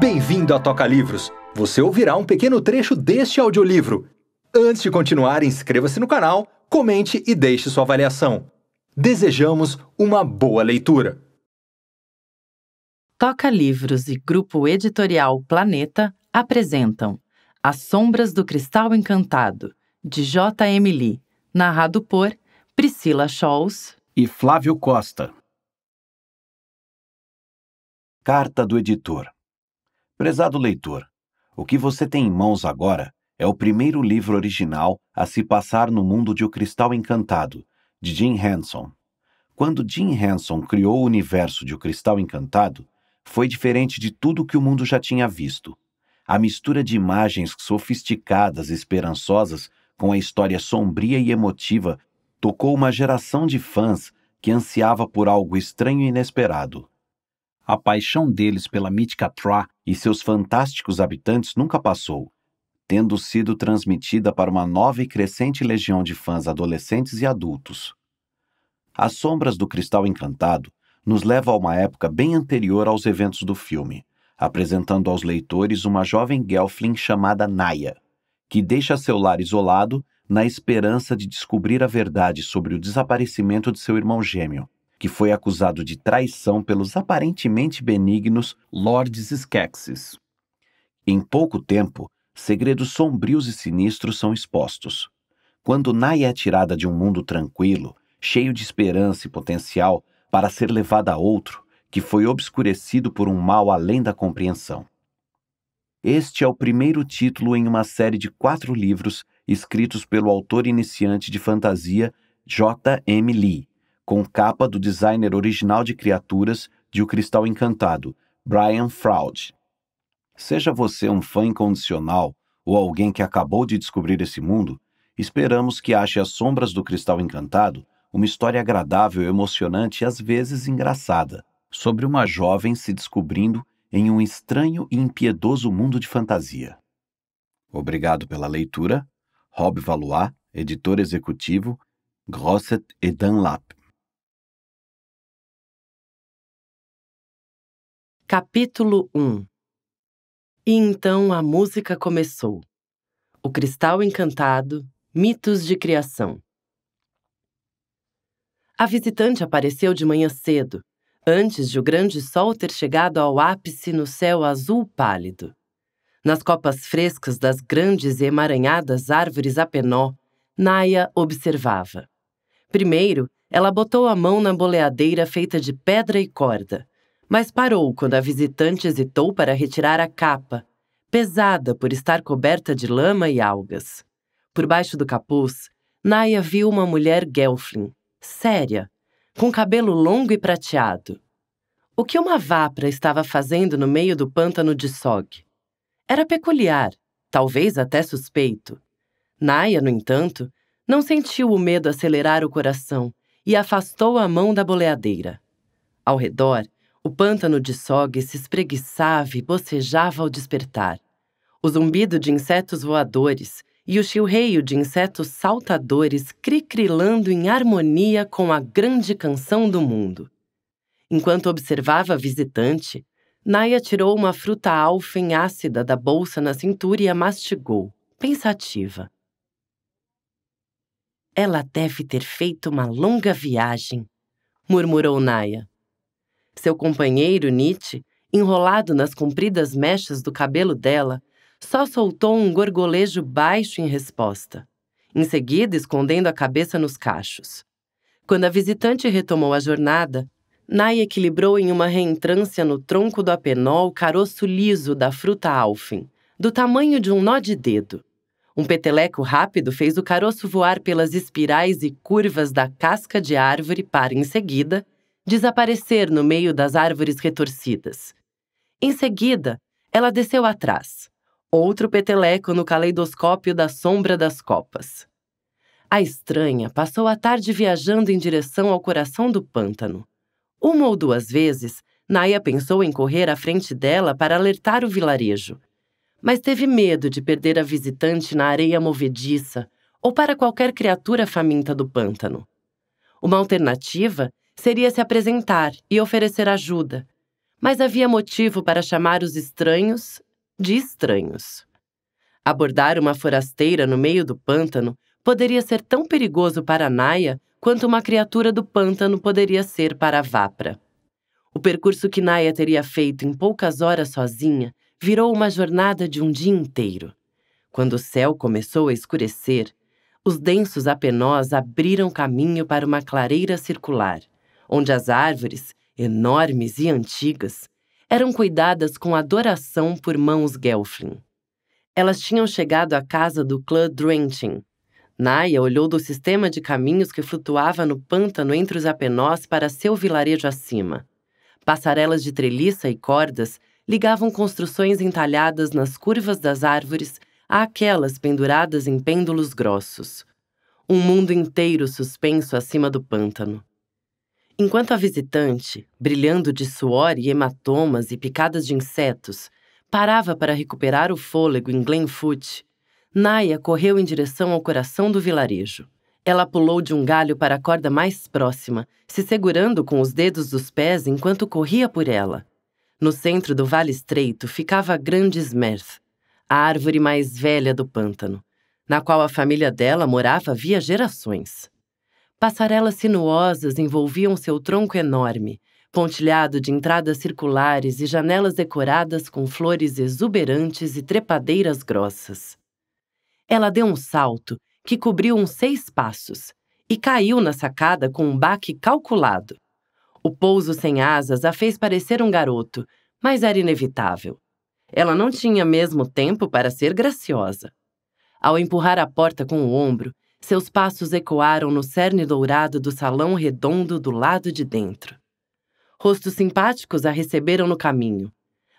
Bem-vindo a Toca Livros! Você ouvirá um pequeno trecho deste audiolivro. Antes de continuar, inscreva-se no canal, comente e deixe sua avaliação. Desejamos uma boa leitura! Toca Livros e Grupo Editorial Planeta apresentam As Sombras do Cristal Encantado, de J. Lee, narrado por Priscila Scholz e Flávio Costa. Carta do Editor Prezado leitor, o que você tem em mãos agora é o primeiro livro original a se passar no mundo de O Cristal Encantado, de Jim Henson. Quando Jim Henson criou o universo de O Cristal Encantado, foi diferente de tudo que o mundo já tinha visto. A mistura de imagens sofisticadas e esperançosas com a história sombria e emotiva tocou uma geração de fãs que ansiava por algo estranho e inesperado. A paixão deles pela mítica Troa e seus fantásticos habitantes nunca passou, tendo sido transmitida para uma nova e crescente legião de fãs adolescentes e adultos. As Sombras do Cristal Encantado nos leva a uma época bem anterior aos eventos do filme, apresentando aos leitores uma jovem Gelfling chamada Naya, que deixa seu lar isolado na esperança de descobrir a verdade sobre o desaparecimento de seu irmão gêmeo, que foi acusado de traição pelos aparentemente benignos Lords Skeksis. Em pouco tempo, segredos sombrios e sinistros são expostos. Quando Nai é tirada de um mundo tranquilo, cheio de esperança e potencial, para ser levada a outro, que foi obscurecido por um mal além da compreensão. Este é o primeiro título em uma série de quatro livros escritos pelo autor iniciante de fantasia J. M. Lee, com capa do designer original de criaturas de O Cristal Encantado, Brian Froud. Seja você um fã incondicional ou alguém que acabou de descobrir esse mundo, esperamos que ache As Sombras do Cristal Encantado uma história agradável, emocionante e às vezes engraçada, sobre uma jovem se descobrindo em um estranho e impiedoso mundo de fantasia. Obrigado pela leitura. Rob Valois, editor executivo, Grosset e Dunlap. Capítulo 1 E então a música começou. O Cristal Encantado Mitos de Criação. A visitante apareceu de manhã cedo, antes de o grande sol ter chegado ao ápice no céu azul pálido. Nas copas frescas das grandes e emaranhadas árvores a penó, Naya observava. Primeiro, ela botou a mão na boleadeira feita de pedra e corda, mas parou quando a visitante hesitou para retirar a capa, pesada por estar coberta de lama e algas. Por baixo do capuz, Naya viu uma mulher gelfling, séria, com cabelo longo e prateado. O que uma vapra estava fazendo no meio do pântano de Sog? Era peculiar, talvez até suspeito. Naya, no entanto, não sentiu o medo acelerar o coração e afastou a mão da boleadeira. Ao redor, o pântano de Sog se espreguiçava e bocejava ao despertar. O zumbido de insetos voadores e o chilreio de insetos saltadores cricrilando em harmonia com a grande canção do mundo. Enquanto observava a visitante, Naya tirou uma fruta em ácida da bolsa na cintura e a mastigou, pensativa. Ela deve ter feito uma longa viagem, murmurou Naya. Seu companheiro, Nietzsche, enrolado nas compridas mechas do cabelo dela, só soltou um gorgolejo baixo em resposta, em seguida escondendo a cabeça nos cachos. Quando a visitante retomou a jornada, Nai equilibrou em uma reentrância no tronco do apenol o caroço liso da fruta alfin, do tamanho de um nó de dedo. Um peteleco rápido fez o caroço voar pelas espirais e curvas da casca de árvore para, em seguida, desaparecer no meio das árvores retorcidas. Em seguida, ela desceu atrás, outro peteleco no caleidoscópio da sombra das copas. A estranha passou a tarde viajando em direção ao coração do pântano. Uma ou duas vezes, Naya pensou em correr à frente dela para alertar o vilarejo, mas teve medo de perder a visitante na areia movediça ou para qualquer criatura faminta do pântano. Uma alternativa seria se apresentar e oferecer ajuda, mas havia motivo para chamar os estranhos de estranhos. Abordar uma forasteira no meio do pântano poderia ser tão perigoso para Naya quanto uma criatura do pântano poderia ser para a Vapra. O percurso que Naya teria feito em poucas horas sozinha virou uma jornada de um dia inteiro. Quando o céu começou a escurecer, os densos apenós abriram caminho para uma clareira circular onde as árvores, enormes e antigas, eram cuidadas com adoração por mãos gelfling. Elas tinham chegado à casa do clã Drentin. Naya olhou do sistema de caminhos que flutuava no pântano entre os apenós para seu vilarejo acima. Passarelas de treliça e cordas ligavam construções entalhadas nas curvas das árvores àquelas penduradas em pêndulos grossos. Um mundo inteiro suspenso acima do pântano. Enquanto a visitante, brilhando de suor e hematomas e picadas de insetos, parava para recuperar o fôlego em Glenfoot, Naya correu em direção ao coração do vilarejo. Ela pulou de um galho para a corda mais próxima, se segurando com os dedos dos pés enquanto corria por ela. No centro do vale estreito ficava a grande Smerth, a árvore mais velha do pântano, na qual a família dela morava havia gerações. Passarelas sinuosas envolviam seu tronco enorme, pontilhado de entradas circulares e janelas decoradas com flores exuberantes e trepadeiras grossas. Ela deu um salto que cobriu uns seis passos e caiu na sacada com um baque calculado. O pouso sem asas a fez parecer um garoto, mas era inevitável. Ela não tinha mesmo tempo para ser graciosa. Ao empurrar a porta com o ombro, seus passos ecoaram no cerne dourado do salão redondo do lado de dentro. Rostos simpáticos a receberam no caminho,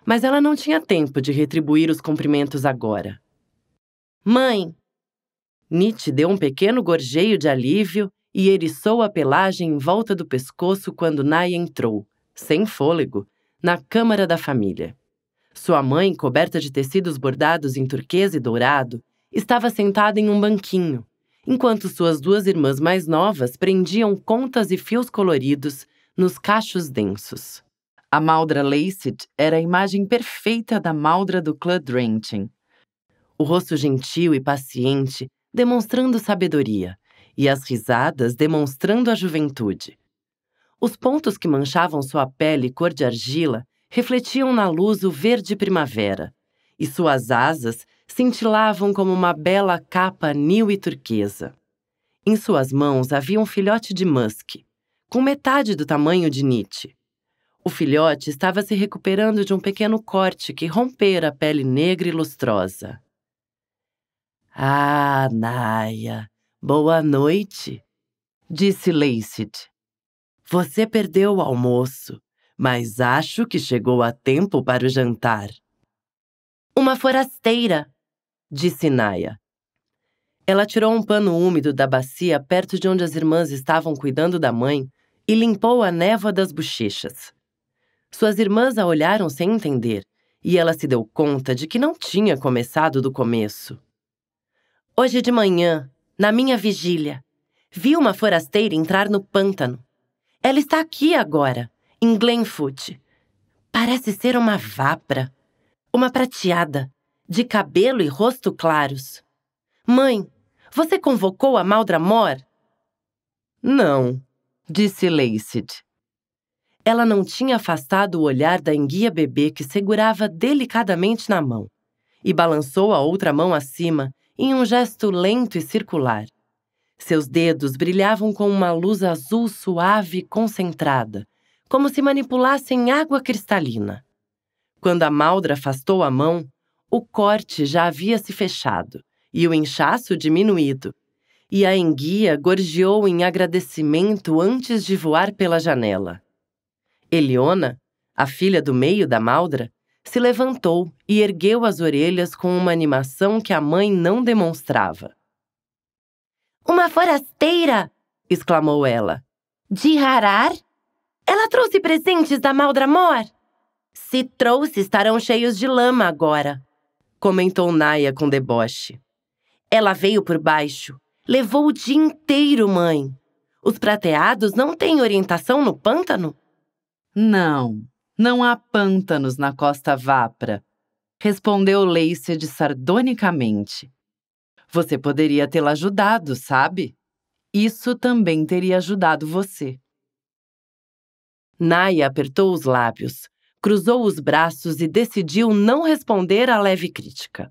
mas ela não tinha tempo de retribuir os cumprimentos agora. Mãe! Nietzsche deu um pequeno gorjeio de alívio e eriçou a pelagem em volta do pescoço quando Nai entrou, sem fôlego, na câmara da família. Sua mãe, coberta de tecidos bordados em turquesa e dourado, estava sentada em um banquinho, enquanto suas duas irmãs mais novas prendiam contas e fios coloridos nos cachos densos. A Maldra Laced era a imagem perfeita da Maldra do clã Drentin. O rosto gentil e paciente demonstrando sabedoria, e as risadas demonstrando a juventude. Os pontos que manchavam sua pele cor de argila refletiam na luz o verde primavera, e suas asas cintilavam como uma bela capa nil e turquesa. Em suas mãos havia um filhote de musk, com metade do tamanho de Nietzsche. O filhote estava se recuperando de um pequeno corte que rompera a pele negra e lustrosa. Ah, Naya, boa noite, disse Lacid. Você perdeu o almoço, mas acho que chegou a tempo para o jantar. Uma forasteira, disse Naya. Ela tirou um pano úmido da bacia perto de onde as irmãs estavam cuidando da mãe e limpou a névoa das bochechas. Suas irmãs a olharam sem entender e ela se deu conta de que não tinha começado do começo. Hoje de manhã, na minha vigília, vi uma forasteira entrar no pântano. Ela está aqui agora, em Glenfoot. Parece ser uma vapra, uma prateada de cabelo e rosto claros. Mãe, você convocou a Maldramor? Não, disse Lacid. Ela não tinha afastado o olhar da enguia bebê que segurava delicadamente na mão e balançou a outra mão acima em um gesto lento e circular. Seus dedos brilhavam com uma luz azul suave e concentrada, como se manipulassem água cristalina. Quando a Maldra afastou a mão, o corte já havia se fechado e o inchaço diminuído, e a enguia gorjeou em agradecimento antes de voar pela janela. Eliona, a filha do meio da Maldra, se levantou e ergueu as orelhas com uma animação que a mãe não demonstrava. Uma forasteira! exclamou ela. De Harar? Ela trouxe presentes da Mor? Se trouxe, estarão cheios de lama agora comentou Naya com deboche. Ela veio por baixo. Levou o dia inteiro, mãe. Os prateados não têm orientação no pântano? Não, não há pântanos na Costa Vapra, respondeu Leiced sardonicamente. Você poderia tê-la ajudado, sabe? Isso também teria ajudado você. Naya apertou os lábios, cruzou os braços e decidiu não responder à leve crítica.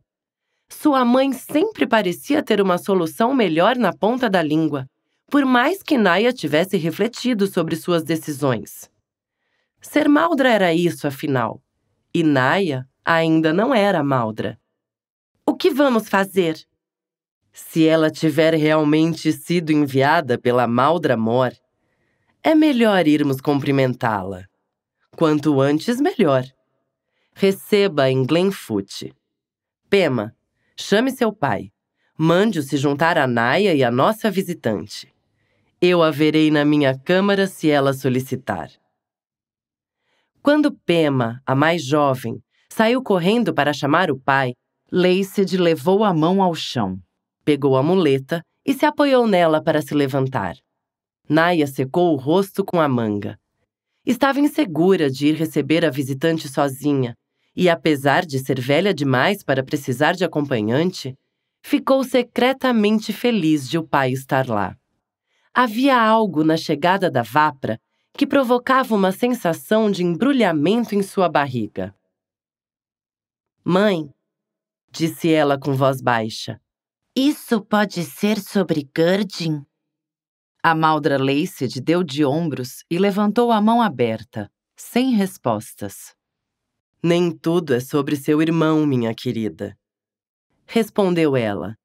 Sua mãe sempre parecia ter uma solução melhor na ponta da língua, por mais que Naya tivesse refletido sobre suas decisões. Ser Maldra era isso, afinal. E Naya ainda não era Maldra. O que vamos fazer? Se ela tiver realmente sido enviada pela Maldra Mor, é melhor irmos cumprimentá-la. Quanto antes, melhor. Receba em Glenfoot. Pema, chame seu pai. Mande-o se juntar a Naya e a nossa visitante. Eu a verei na minha câmara se ela solicitar. Quando Pema, a mais jovem, saiu correndo para chamar o pai, Laced levou a mão ao chão, pegou a muleta e se apoiou nela para se levantar. Naya secou o rosto com a manga, Estava insegura de ir receber a visitante sozinha, e apesar de ser velha demais para precisar de acompanhante, ficou secretamente feliz de o pai estar lá. Havia algo na chegada da Vapra que provocava uma sensação de embrulhamento em sua barriga. Mãe, disse ela com voz baixa, isso pode ser sobre Gurdin? A Maldra Laced deu de ombros e levantou a mão aberta, sem respostas. Nem tudo é sobre seu irmão, minha querida. Respondeu ela.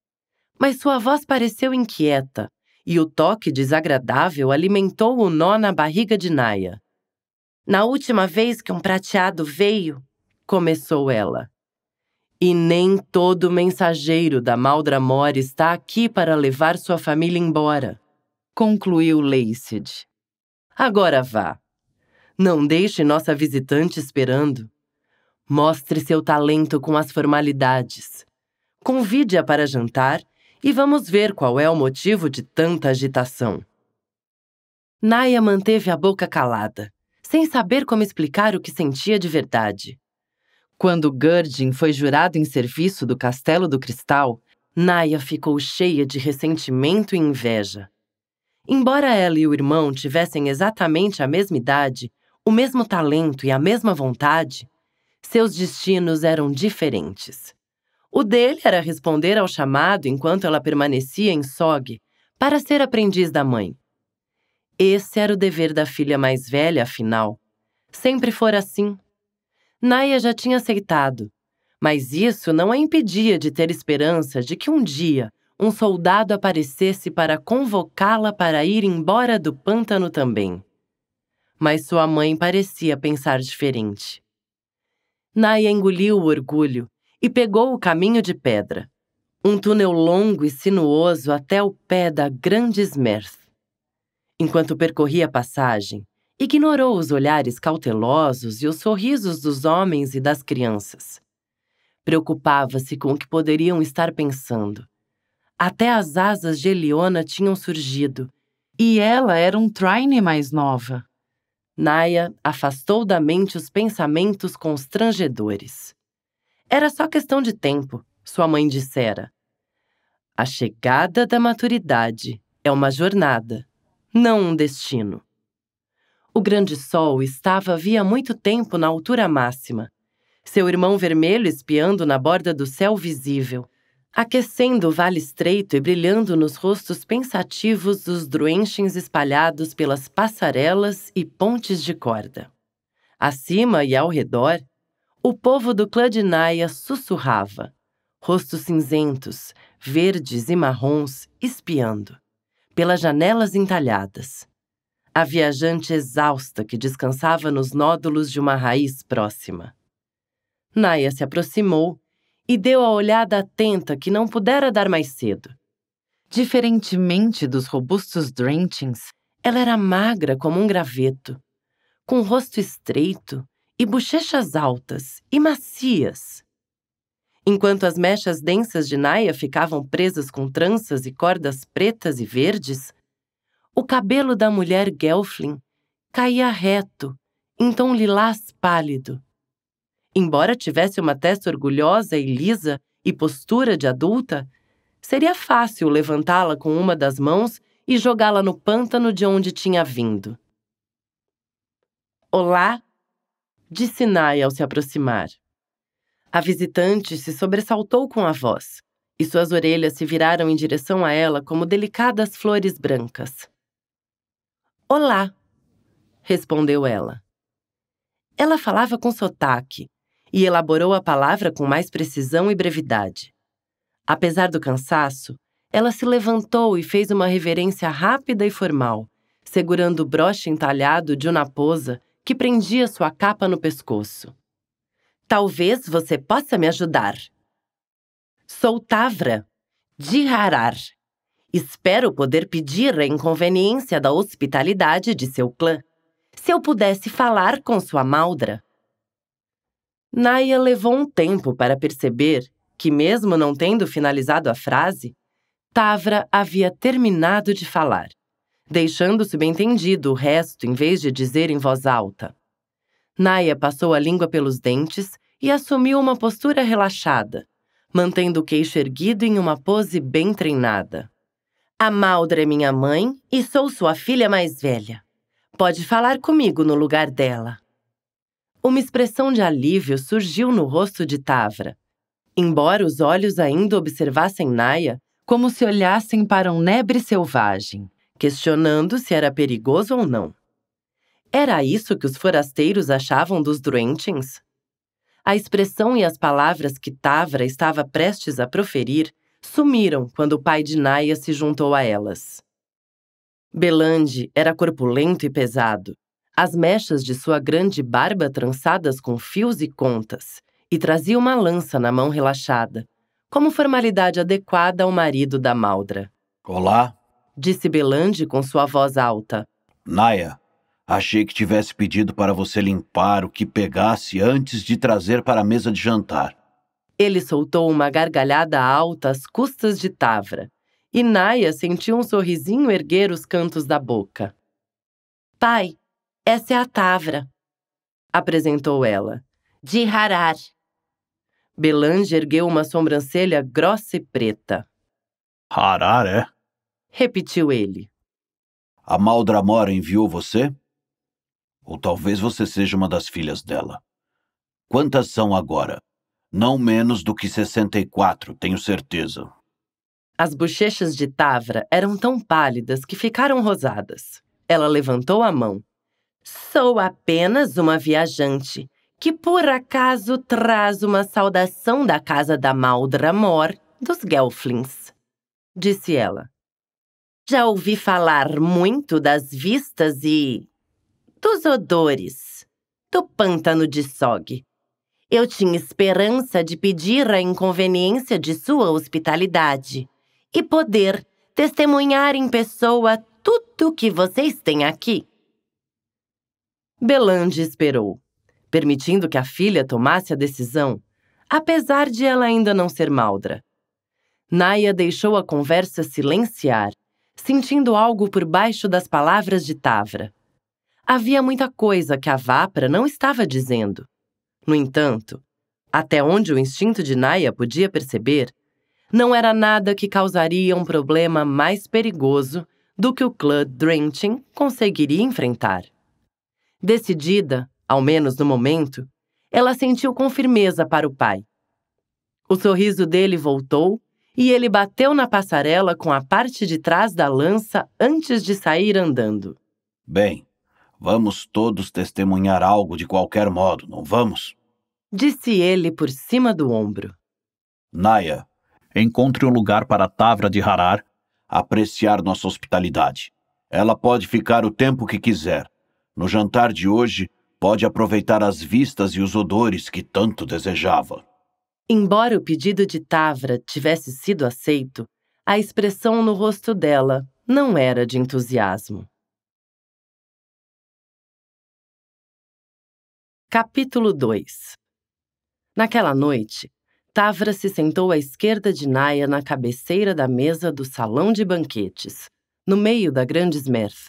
Mas sua voz pareceu inquieta, e o toque desagradável alimentou o nó na barriga de Naya. Na última vez que um prateado veio, começou ela. E nem todo mensageiro da Maldra Mor está aqui para levar sua família embora concluiu Lacid. Agora vá. Não deixe nossa visitante esperando. Mostre seu talento com as formalidades. Convide-a para jantar e vamos ver qual é o motivo de tanta agitação. Naya manteve a boca calada, sem saber como explicar o que sentia de verdade. Quando Gurdin foi jurado em serviço do Castelo do Cristal, Naya ficou cheia de ressentimento e inveja. Embora ela e o irmão tivessem exatamente a mesma idade, o mesmo talento e a mesma vontade, seus destinos eram diferentes. O dele era responder ao chamado enquanto ela permanecia em Sog para ser aprendiz da mãe. Esse era o dever da filha mais velha, afinal. Sempre fora assim. Naya já tinha aceitado, mas isso não a impedia de ter esperança de que um dia um soldado aparecesse para convocá-la para ir embora do pântano também. Mas sua mãe parecia pensar diferente. Naya engoliu o orgulho e pegou o caminho de pedra, um túnel longo e sinuoso até o pé da grande Smerth. Enquanto percorria a passagem, ignorou os olhares cautelosos e os sorrisos dos homens e das crianças. Preocupava-se com o que poderiam estar pensando até as asas de Eliona tinham surgido, e ela era um Trine mais nova. Naya afastou da mente os pensamentos constrangedores. Era só questão de tempo, sua mãe dissera. A chegada da maturidade é uma jornada, não um destino. O grande sol estava havia muito tempo na altura máxima, seu irmão vermelho espiando na borda do céu visível aquecendo o vale estreito e brilhando nos rostos pensativos dos druenchens espalhados pelas passarelas e pontes de corda. Acima e ao redor, o povo do Naya sussurrava, rostos cinzentos, verdes e marrons espiando, pelas janelas entalhadas. A viajante exausta que descansava nos nódulos de uma raiz próxima. Naya se aproximou e deu a olhada atenta que não pudera dar mais cedo. Diferentemente dos robustos Drentings, ela era magra como um graveto, com rosto estreito e bochechas altas e macias. Enquanto as mechas densas de Naya ficavam presas com tranças e cordas pretas e verdes, o cabelo da mulher Gelflin caía reto, em tom lilás pálido, Embora tivesse uma testa orgulhosa e lisa e postura de adulta, seria fácil levantá-la com uma das mãos e jogá-la no pântano de onde tinha vindo. Olá, disse Nai ao se aproximar. A visitante se sobressaltou com a voz, e suas orelhas se viraram em direção a ela como delicadas flores brancas. Olá, respondeu ela. Ela falava com sotaque, e elaborou a palavra com mais precisão e brevidade. Apesar do cansaço, ela se levantou e fez uma reverência rápida e formal, segurando o broche entalhado de uma raposa que prendia sua capa no pescoço. Talvez você possa me ajudar. Sou Tavra, de Harar. Espero poder pedir a inconveniência da hospitalidade de seu clã. Se eu pudesse falar com sua Maldra. Naya levou um tempo para perceber que, mesmo não tendo finalizado a frase, Tavra havia terminado de falar, deixando se bem entendido o resto em vez de dizer em voz alta. Naya passou a língua pelos dentes e assumiu uma postura relaxada, mantendo o queixo erguido em uma pose bem treinada. A Maldra é minha mãe e sou sua filha mais velha. Pode falar comigo no lugar dela. Uma expressão de alívio surgiu no rosto de Tavra. Embora os olhos ainda observassem Naya, como se olhassem para um nebre selvagem, questionando se era perigoso ou não. Era isso que os forasteiros achavam dos Druentins? A expressão e as palavras que Tavra estava prestes a proferir sumiram quando o pai de Naya se juntou a elas. Belande era corpulento e pesado, as mechas de sua grande barba trançadas com fios e contas, e trazia uma lança na mão relaxada, como formalidade adequada ao marido da Maldra. Olá, disse Belande com sua voz alta. Naya, achei que tivesse pedido para você limpar o que pegasse antes de trazer para a mesa de jantar. Ele soltou uma gargalhada alta às custas de Tavra, e Naya sentiu um sorrisinho erguer os cantos da boca. Pai, essa é a Tavra, apresentou ela. De Harar. Belange ergueu uma sobrancelha grossa e preta. Harar, é? Repetiu ele. A Maldramora enviou você? Ou talvez você seja uma das filhas dela. Quantas são agora? Não menos do que 64, tenho certeza. As bochechas de Tavra eram tão pálidas que ficaram rosadas. Ela levantou a mão. Sou apenas uma viajante que por acaso traz uma saudação da casa da Maldramor dos gelflings", disse ela. Já ouvi falar muito das vistas e dos odores do pântano de Sog. Eu tinha esperança de pedir a inconveniência de sua hospitalidade e poder testemunhar em pessoa tudo o que vocês têm aqui. Belange esperou, permitindo que a filha tomasse a decisão, apesar de ela ainda não ser Maldra. Naya deixou a conversa silenciar, sentindo algo por baixo das palavras de Tavra. Havia muita coisa que a Vapra não estava dizendo. No entanto, até onde o instinto de Naya podia perceber, não era nada que causaria um problema mais perigoso do que o clã Drenching conseguiria enfrentar. Decidida, ao menos no momento, ela sentiu com firmeza para o pai. O sorriso dele voltou e ele bateu na passarela com a parte de trás da lança antes de sair andando. Bem, vamos todos testemunhar algo de qualquer modo, não vamos? Disse ele por cima do ombro. Naya, encontre um lugar para a Tavra de Harar apreciar nossa hospitalidade. Ela pode ficar o tempo que quiser, no jantar de hoje, pode aproveitar as vistas e os odores que tanto desejava. Embora o pedido de Tavra tivesse sido aceito, a expressão no rosto dela não era de entusiasmo. Capítulo 2 Naquela noite, Tavra se sentou à esquerda de Naya na cabeceira da mesa do salão de banquetes, no meio da grande Smerth,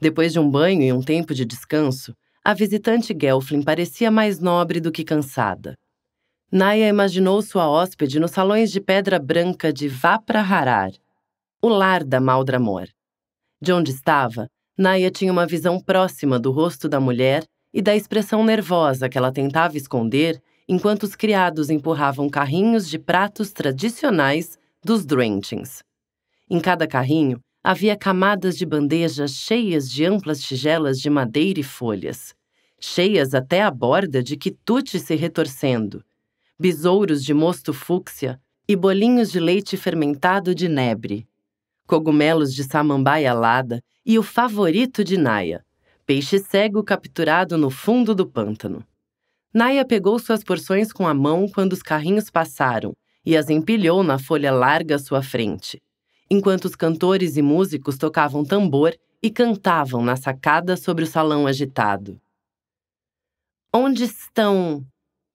depois de um banho e um tempo de descanso, a visitante Gelflin parecia mais nobre do que cansada. Naya imaginou sua hóspede nos salões de pedra branca de Harar, o lar da Maldramor. De onde estava, Naya tinha uma visão próxima do rosto da mulher e da expressão nervosa que ela tentava esconder enquanto os criados empurravam carrinhos de pratos tradicionais dos Drentins. Em cada carrinho havia camadas de bandejas cheias de amplas tigelas de madeira e folhas, cheias até a borda de quitute se retorcendo, besouros de mosto fúcsia e bolinhos de leite fermentado de nebre, cogumelos de samambaia alada e o favorito de Naya, peixe cego capturado no fundo do pântano. Naya pegou suas porções com a mão quando os carrinhos passaram e as empilhou na folha larga à sua frente, enquanto os cantores e músicos tocavam tambor e cantavam na sacada sobre o salão agitado. Onde estão?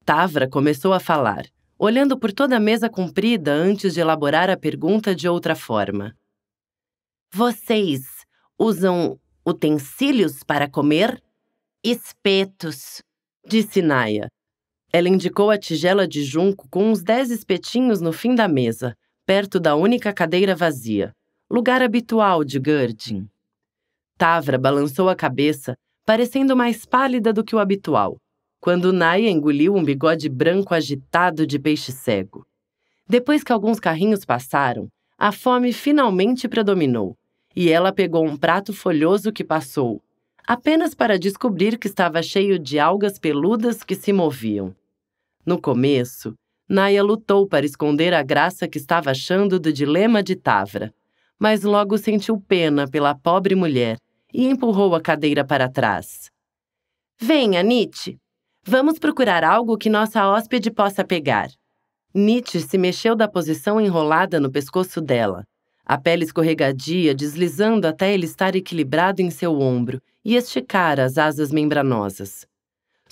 Tavra começou a falar, olhando por toda a mesa comprida antes de elaborar a pergunta de outra forma. Vocês usam utensílios para comer? Espetos, disse Naya. Ela indicou a tigela de junco com uns dez espetinhos no fim da mesa, perto da única cadeira vazia, lugar habitual de Gurdin. Tavra balançou a cabeça, parecendo mais pálida do que o habitual, quando Naya engoliu um bigode branco agitado de peixe cego. Depois que alguns carrinhos passaram, a fome finalmente predominou, e ela pegou um prato folhoso que passou, apenas para descobrir que estava cheio de algas peludas que se moviam. No começo, Naya lutou para esconder a graça que estava achando do dilema de Tavra, mas logo sentiu pena pela pobre mulher e empurrou a cadeira para trás. Venha, Nietzsche. Vamos procurar algo que nossa hóspede possa pegar. Nietzsche se mexeu da posição enrolada no pescoço dela, a pele escorregadia deslizando até ele estar equilibrado em seu ombro e esticar as asas membranosas.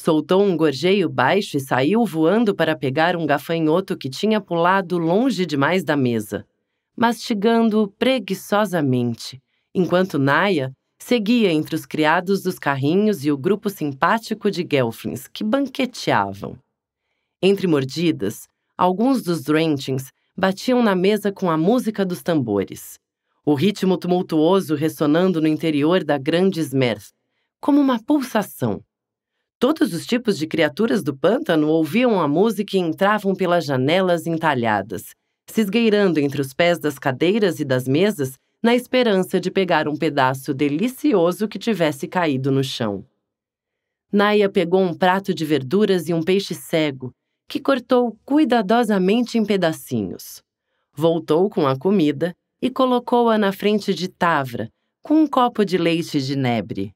Soltou um gorjeio baixo e saiu voando para pegar um gafanhoto que tinha pulado longe demais da mesa, mastigando-o preguiçosamente, enquanto Naya seguia entre os criados dos carrinhos e o grupo simpático de Gelflins que banqueteavam. Entre mordidas, alguns dos Drentins batiam na mesa com a música dos tambores, o ritmo tumultuoso ressonando no interior da grande Smerth, como uma pulsação. Todos os tipos de criaturas do pântano ouviam a música e entravam pelas janelas entalhadas, se esgueirando entre os pés das cadeiras e das mesas, na esperança de pegar um pedaço delicioso que tivesse caído no chão. Naya pegou um prato de verduras e um peixe cego, que cortou cuidadosamente em pedacinhos. Voltou com a comida e colocou-a na frente de Tavra, com um copo de leite de nebre.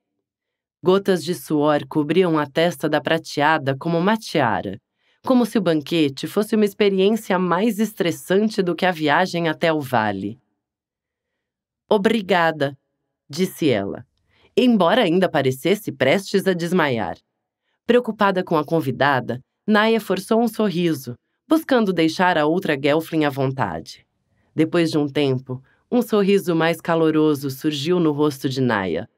Gotas de suor cobriam a testa da prateada como uma tiara, como se o banquete fosse uma experiência mais estressante do que a viagem até o vale. Obrigada, disse ela, embora ainda parecesse prestes a desmaiar. Preocupada com a convidada, Naya forçou um sorriso, buscando deixar a outra Gelflin à vontade. Depois de um tempo, um sorriso mais caloroso surgiu no rosto de Naya,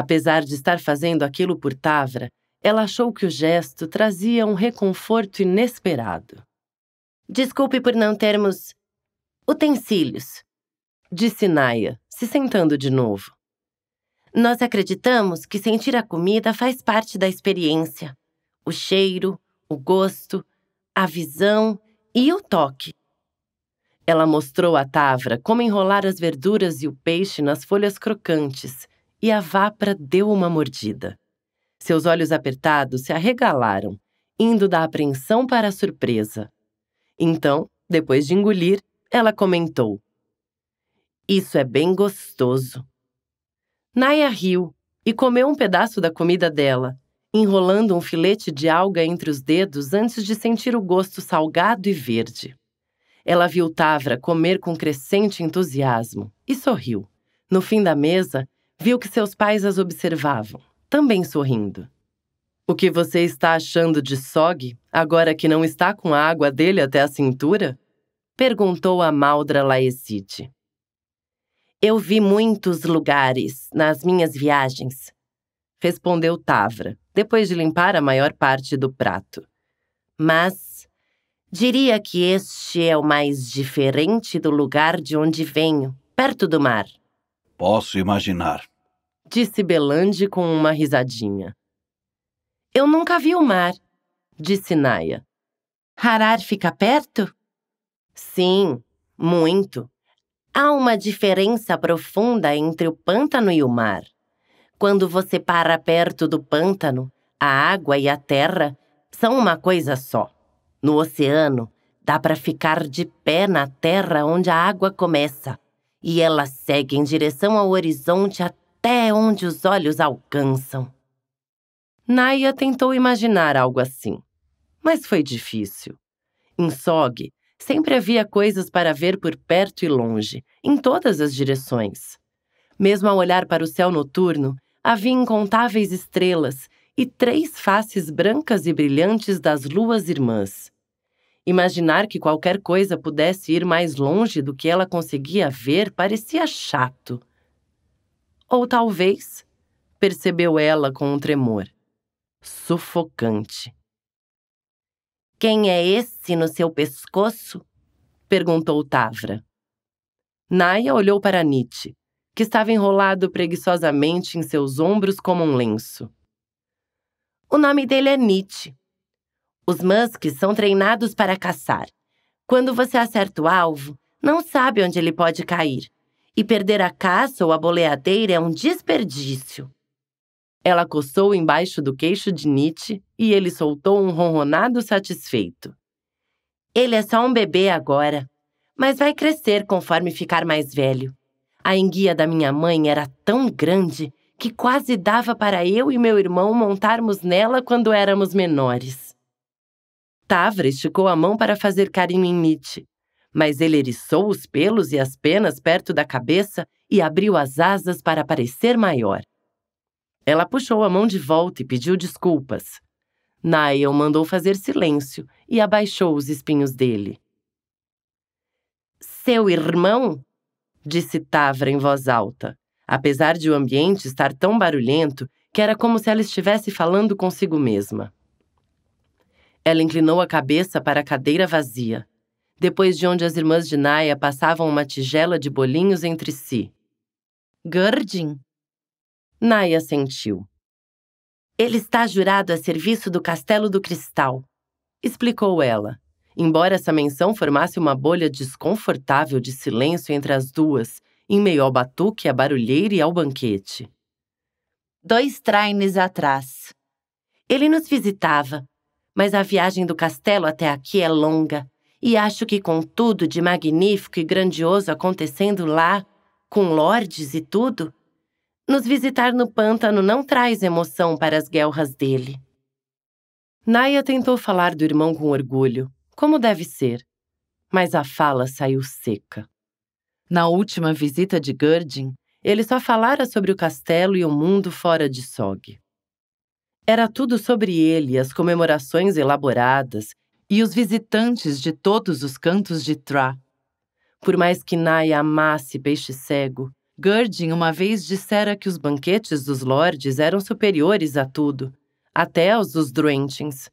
Apesar de estar fazendo aquilo por Tavra, ela achou que o gesto trazia um reconforto inesperado. Desculpe por não termos utensílios, disse Naya, se sentando de novo. Nós acreditamos que sentir a comida faz parte da experiência. O cheiro, o gosto, a visão e o toque. Ela mostrou a Tavra como enrolar as verduras e o peixe nas folhas crocantes e a vapra deu uma mordida. Seus olhos apertados se arregalaram, indo da apreensão para a surpresa. Então, depois de engolir, ela comentou: Isso é bem gostoso. Naya riu e comeu um pedaço da comida dela, enrolando um filete de alga entre os dedos antes de sentir o gosto salgado e verde. Ela viu Tavra comer com crescente entusiasmo e sorriu. No fim da mesa, viu que seus pais as observavam, também sorrindo. O que você está achando de Sog, agora que não está com a água dele até a cintura? Perguntou a Maldra Laesite. Eu vi muitos lugares nas minhas viagens, respondeu Tavra, depois de limpar a maior parte do prato. Mas diria que este é o mais diferente do lugar de onde venho, perto do mar posso imaginar. Disse Belande com uma risadinha. Eu nunca vi o mar, disse Naya. Harar fica perto? Sim, muito. Há uma diferença profunda entre o pântano e o mar. Quando você para perto do pântano, a água e a terra são uma coisa só. No oceano, dá para ficar de pé na terra onde a água começa e ela segue em direção ao horizonte até onde os olhos alcançam. Naya tentou imaginar algo assim, mas foi difícil. Em Sog, sempre havia coisas para ver por perto e longe, em todas as direções. Mesmo ao olhar para o céu noturno, havia incontáveis estrelas e três faces brancas e brilhantes das luas irmãs. Imaginar que qualquer coisa pudesse ir mais longe do que ela conseguia ver parecia chato. Ou talvez, percebeu ela com um tremor, sufocante. Quem é esse no seu pescoço? perguntou Tavra. Naya olhou para Nietzsche, que estava enrolado preguiçosamente em seus ombros como um lenço. O nome dele é Nietzsche, os musks são treinados para caçar. Quando você acerta o alvo, não sabe onde ele pode cair. E perder a caça ou a boleadeira é um desperdício. Ela coçou embaixo do queixo de Nietzsche e ele soltou um ronronado satisfeito. Ele é só um bebê agora, mas vai crescer conforme ficar mais velho. A enguia da minha mãe era tão grande que quase dava para eu e meu irmão montarmos nela quando éramos menores. Tavra esticou a mão para fazer carinho em Nietzsche, mas ele eriçou os pelos e as penas perto da cabeça e abriu as asas para parecer maior. Ela puxou a mão de volta e pediu desculpas. Niall mandou fazer silêncio e abaixou os espinhos dele. Seu irmão? disse Tavra em voz alta, apesar de o ambiente estar tão barulhento que era como se ela estivesse falando consigo mesma. Ela inclinou a cabeça para a cadeira vazia, depois de onde as irmãs de Naya passavam uma tigela de bolinhos entre si. Gurdin? Naya sentiu. Ele está jurado a serviço do Castelo do Cristal, explicou ela, embora essa menção formasse uma bolha desconfortável de silêncio entre as duas, em meio ao batuque, à barulheira e ao banquete. Dois traines atrás. Ele nos visitava, mas a viagem do castelo até aqui é longa, e acho que com tudo de magnífico e grandioso acontecendo lá, com lordes e tudo, nos visitar no pântano não traz emoção para as guerras dele. Naya tentou falar do irmão com orgulho, como deve ser, mas a fala saiu seca. Na última visita de Gurdin, ele só falara sobre o castelo e o mundo fora de Sog. Era tudo sobre ele, as comemorações elaboradas e os visitantes de todos os cantos de Tra. Por mais que Naya amasse peixe cego, Gerdin uma vez dissera que os banquetes dos lordes eram superiores a tudo, até aos dos Druentins.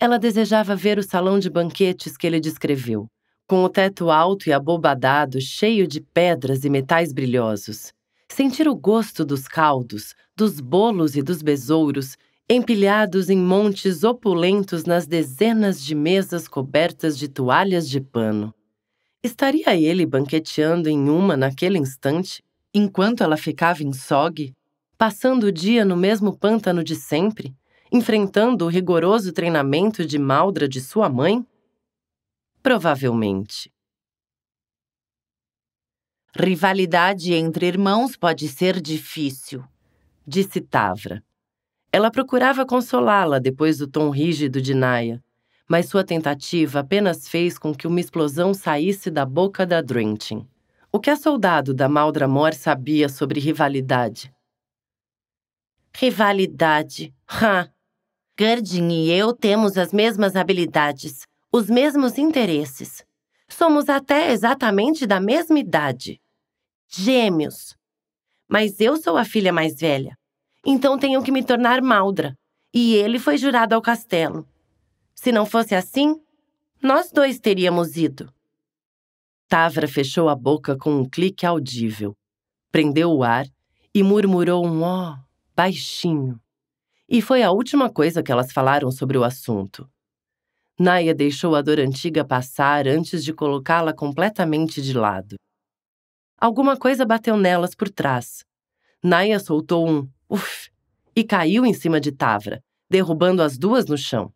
Ela desejava ver o salão de banquetes que ele descreveu, com o teto alto e abobadado, cheio de pedras e metais brilhosos. Sentir o gosto dos caldos, dos bolos e dos besouros, empilhados em montes opulentos nas dezenas de mesas cobertas de toalhas de pano. Estaria ele banqueteando em uma naquele instante, enquanto ela ficava em sogue, passando o dia no mesmo pântano de sempre, enfrentando o rigoroso treinamento de Maldra de sua mãe? Provavelmente. Rivalidade entre irmãos pode ser difícil, disse Tavra. Ela procurava consolá-la depois do tom rígido de Naya, mas sua tentativa apenas fez com que uma explosão saísse da boca da Drentin. O que a soldado da Maldramor sabia sobre rivalidade? Rivalidade. Hã? Gerdin e eu temos as mesmas habilidades, os mesmos interesses. Somos até exatamente da mesma idade. Gêmeos. Mas eu sou a filha mais velha. Então tenho que me tornar Maldra. E ele foi jurado ao castelo. Se não fosse assim, nós dois teríamos ido. Tavra fechou a boca com um clique audível, prendeu o ar e murmurou um ó baixinho. E foi a última coisa que elas falaram sobre o assunto. Naya deixou a dor antiga passar antes de colocá-la completamente de lado. Alguma coisa bateu nelas por trás. Naya soltou um Uf! E caiu em cima de Tavra, derrubando as duas no chão.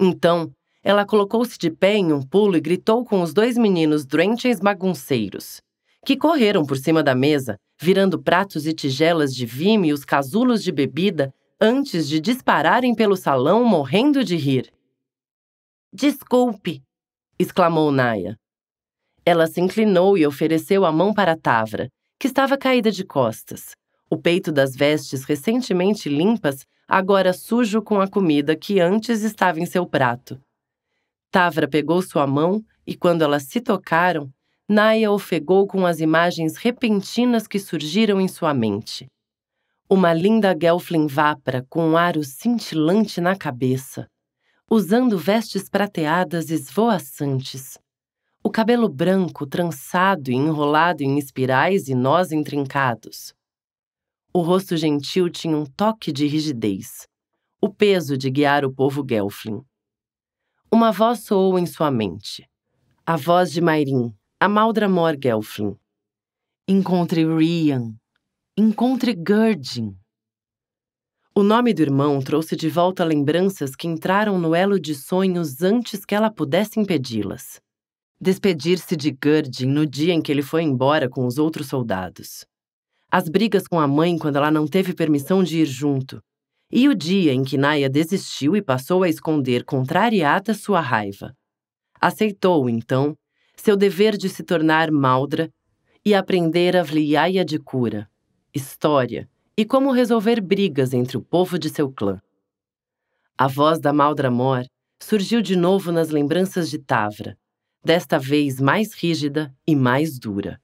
Então, ela colocou-se de pé em um pulo e gritou com os dois meninos Drentens bagunceiros, que correram por cima da mesa, virando pratos e tigelas de vime e os casulos de bebida antes de dispararem pelo salão morrendo de rir. Desculpe! exclamou Naya. Ela se inclinou e ofereceu a mão para Tavra, que estava caída de costas. O peito das vestes recentemente limpas, agora sujo com a comida que antes estava em seu prato. Tavra pegou sua mão e, quando elas se tocaram, Naya ofegou com as imagens repentinas que surgiram em sua mente. Uma linda Gelflin Vapra com um aro cintilante na cabeça, usando vestes prateadas esvoaçantes. O cabelo branco trançado e enrolado em espirais e nós intrincados. O rosto gentil tinha um toque de rigidez, o peso de guiar o povo Gelflin. Uma voz soou em sua mente. A voz de Mairin, a Maldramor Gelflin. Encontre Rian. Encontre Gurdin. O nome do irmão trouxe de volta lembranças que entraram no elo de sonhos antes que ela pudesse impedi-las. Despedir-se de Gurdin no dia em que ele foi embora com os outros soldados as brigas com a mãe quando ela não teve permissão de ir junto, e o dia em que Naya desistiu e passou a esconder contrariada sua raiva. Aceitou, então, seu dever de se tornar Maldra e aprender a vliaya de cura, história e como resolver brigas entre o povo de seu clã. A voz da Maldra Mor surgiu de novo nas lembranças de Tavra, desta vez mais rígida e mais dura.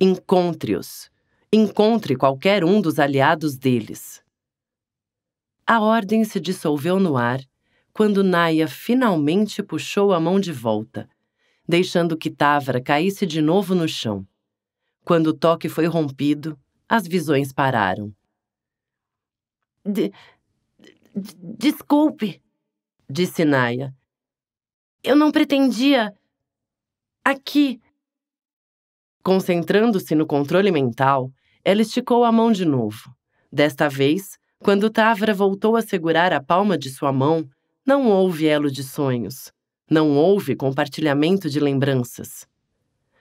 Encontre-os. Encontre qualquer um dos aliados deles. A ordem se dissolveu no ar quando Naya finalmente puxou a mão de volta, deixando que Tavra caísse de novo no chão. Quando o toque foi rompido, as visões pararam. De Desculpe, disse Naya. Eu não pretendia. Aqui. Concentrando-se no controle mental, ela esticou a mão de novo. Desta vez, quando Tavra voltou a segurar a palma de sua mão, não houve elo de sonhos. Não houve compartilhamento de lembranças.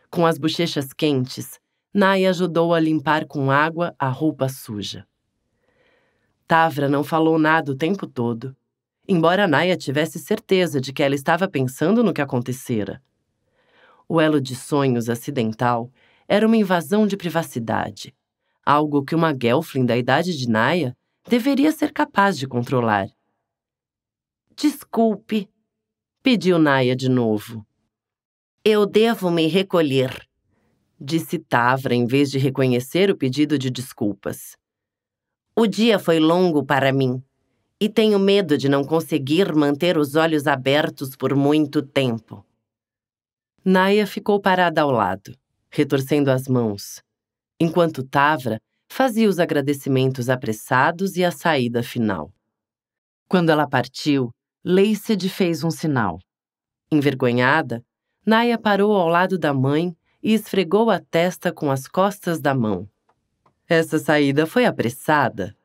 Com as bochechas quentes, Nai ajudou a limpar com água a roupa suja. Tavra não falou nada o tempo todo, embora Naya tivesse certeza de que ela estava pensando no que acontecera. O elo de sonhos acidental era uma invasão de privacidade, algo que uma Gelfling da idade de Naya deveria ser capaz de controlar. Desculpe, pediu Naya de novo. Eu devo me recolher, disse Tavra em vez de reconhecer o pedido de desculpas. O dia foi longo para mim e tenho medo de não conseguir manter os olhos abertos por muito tempo. Naya ficou parada ao lado, retorcendo as mãos, enquanto Tavra fazia os agradecimentos apressados e a saída final. Quando ela partiu, Leiced fez um sinal. Envergonhada, Naya parou ao lado da mãe e esfregou a testa com as costas da mão. Essa saída foi apressada,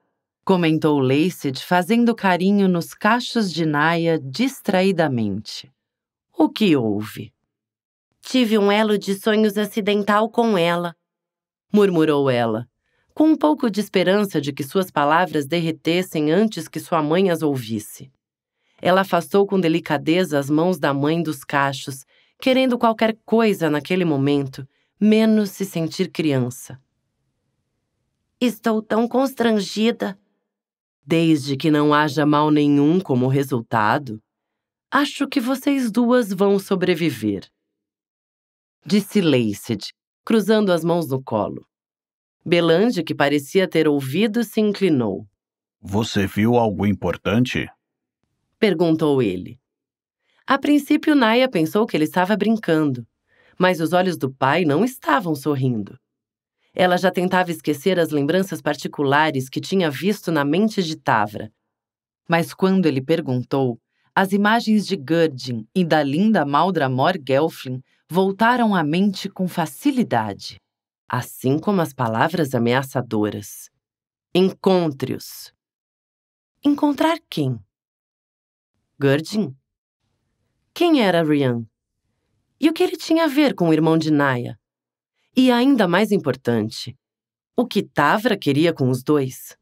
comentou Laced, fazendo carinho nos cachos de Naya distraidamente. O que houve? Tive um elo de sonhos acidental com ela, murmurou ela, com um pouco de esperança de que suas palavras derretessem antes que sua mãe as ouvisse. Ela afastou com delicadeza as mãos da mãe dos cachos, querendo qualquer coisa naquele momento, menos se sentir criança. Estou tão constrangida. Desde que não haja mal nenhum como resultado, acho que vocês duas vão sobreviver. Disse Leicid cruzando as mãos no colo. Belange, que parecia ter ouvido, se inclinou. Você viu algo importante? perguntou ele. A princípio, Naya pensou que ele estava brincando, mas os olhos do pai não estavam sorrindo. Ela já tentava esquecer as lembranças particulares que tinha visto na mente de Tavra. Mas quando ele perguntou, as imagens de Gurdin e da linda Maldramor Gelflin voltaram à mente com facilidade, assim como as palavras ameaçadoras. Encontre-os. Encontrar quem? Gurdin. Quem era Ryan? E o que ele tinha a ver com o irmão de Naya? E ainda mais importante, o que Tavra queria com os dois?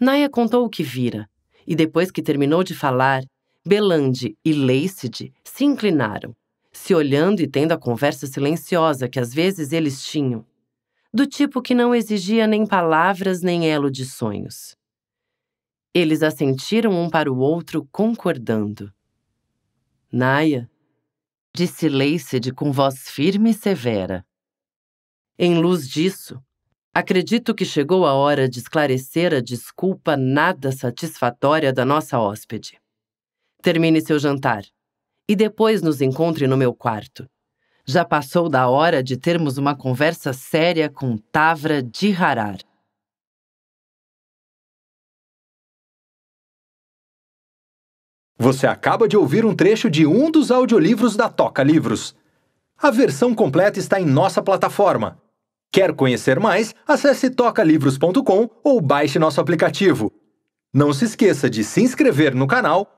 Naya contou o que vira, e depois que terminou de falar, Belande e Lacid se inclinaram se olhando e tendo a conversa silenciosa que às vezes eles tinham, do tipo que não exigia nem palavras nem elo de sonhos. Eles assentiram um para o outro, concordando. Naya, disse Leicede com voz firme e severa. Em luz disso, acredito que chegou a hora de esclarecer a desculpa nada satisfatória da nossa hóspede. Termine seu jantar e depois nos encontre no meu quarto. Já passou da hora de termos uma conversa séria com Tavra de Harar. Você acaba de ouvir um trecho de um dos audiolivros da Toca Livros. A versão completa está em nossa plataforma. Quer conhecer mais? Acesse tocalivros.com ou baixe nosso aplicativo. Não se esqueça de se inscrever no canal